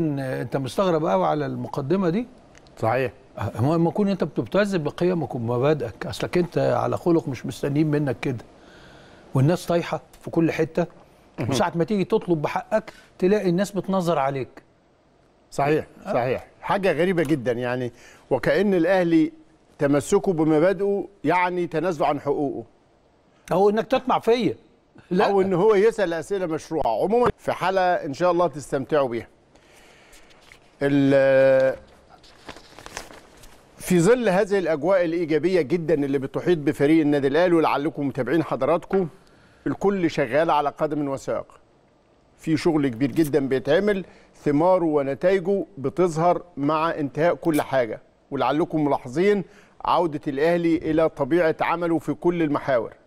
انت مستغرب قوي على المقدمه دي صحيح هو لما تكون انت بتبتز بقيمك ومبادئك اصلك انت على خلق مش مستنيين منك كده والناس طايحه في كل حته وساعه ما تيجي تطلب بحقك تلاقي الناس بتنظر عليك صحيح أه؟ صحيح حاجه غريبه جدا يعني وكان الاهلي تمسكه بمبادئه يعني تنازل عن حقوقه او انك تطمع فيا لا او ان هو يسال اسئله مشروعه عموما في حلقه ان شاء الله تستمتعوا بيها في ظل هذه الاجواء الايجابيه جدا اللي بتحيط بفريق النادي الاهلي ولعلكم متابعين حضراتكم الكل شغال على قدم وساق في شغل كبير جدا بيتعمل ثماره ونتائجه بتظهر مع انتهاء كل حاجه ولعلكم ملاحظين عوده الاهلي الى طبيعه عمله في كل المحاور